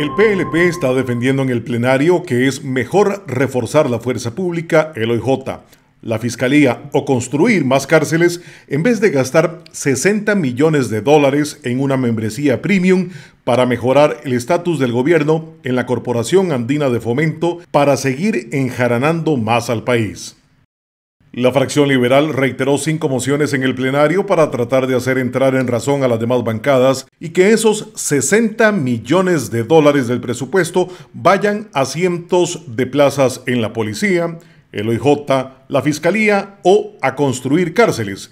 El PLP está defendiendo en el plenario que es mejor reforzar la fuerza pública, el OIJ, la fiscalía o construir más cárceles en vez de gastar 60 millones de dólares en una membresía premium para mejorar el estatus del gobierno en la Corporación Andina de Fomento para seguir enjaranando más al país. La fracción liberal reiteró cinco mociones en el plenario para tratar de hacer entrar en razón a las demás bancadas y que esos 60 millones de dólares del presupuesto vayan a cientos de plazas en la policía, el OIJ, la fiscalía o a construir cárceles,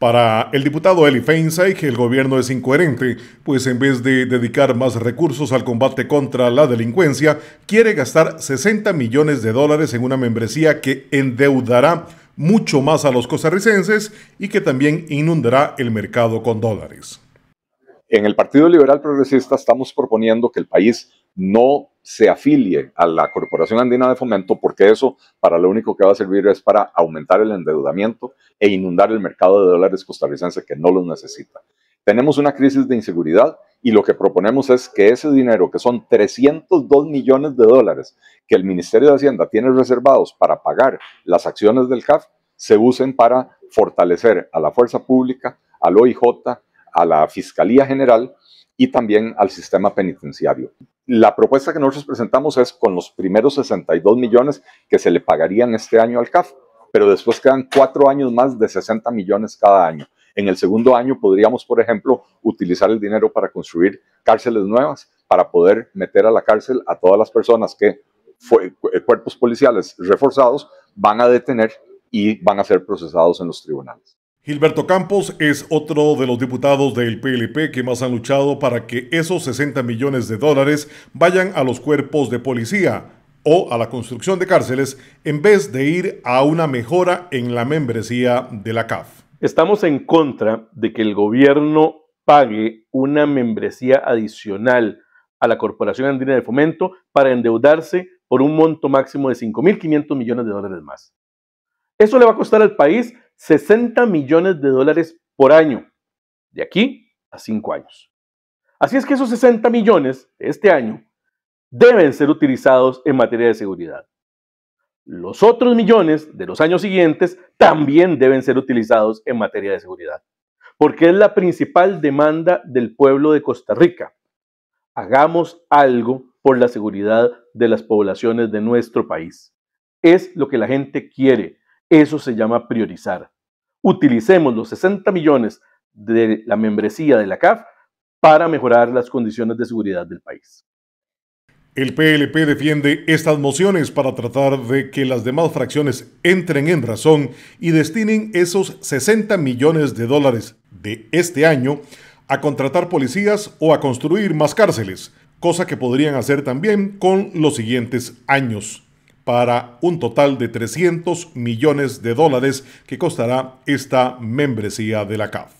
para el diputado Eli Feinstein, el gobierno es incoherente, pues en vez de dedicar más recursos al combate contra la delincuencia, quiere gastar 60 millones de dólares en una membresía que endeudará mucho más a los costarricenses y que también inundará el mercado con dólares. En el Partido Liberal Progresista estamos proponiendo que el país no se afilie a la Corporación Andina de Fomento porque eso para lo único que va a servir es para aumentar el endeudamiento e inundar el mercado de dólares costarricense que no los necesita. Tenemos una crisis de inseguridad y lo que proponemos es que ese dinero, que son 302 millones de dólares que el Ministerio de Hacienda tiene reservados para pagar las acciones del CAF, se usen para fortalecer a la fuerza pública, al OIJ, a la Fiscalía General y también al sistema penitenciario. La propuesta que nosotros presentamos es con los primeros 62 millones que se le pagarían este año al CAF, pero después quedan cuatro años más de 60 millones cada año. En el segundo año podríamos, por ejemplo, utilizar el dinero para construir cárceles nuevas, para poder meter a la cárcel a todas las personas que eh, cuerpos policiales reforzados van a detener y van a ser procesados en los tribunales. Gilberto Campos es otro de los diputados del PLP que más han luchado para que esos 60 millones de dólares vayan a los cuerpos de policía o a la construcción de cárceles en vez de ir a una mejora en la membresía de la CAF. Estamos en contra de que el gobierno pague una membresía adicional a la Corporación Andina de Fomento para endeudarse por un monto máximo de 5.500 millones de dólares más. Eso le va a costar al país 60 millones de dólares por año, de aquí a 5 años. Así es que esos 60 millones de este año deben ser utilizados en materia de seguridad. Los otros millones de los años siguientes también deben ser utilizados en materia de seguridad, porque es la principal demanda del pueblo de Costa Rica. Hagamos algo por la seguridad de las poblaciones de nuestro país. Es lo que la gente quiere, eso se llama priorizar. Utilicemos los 60 millones de la membresía de la CAF para mejorar las condiciones de seguridad del país. El PLP defiende estas mociones para tratar de que las demás fracciones entren en razón y destinen esos 60 millones de dólares de este año a contratar policías o a construir más cárceles, cosa que podrían hacer también con los siguientes años para un total de 300 millones de dólares que costará esta membresía de la CAF.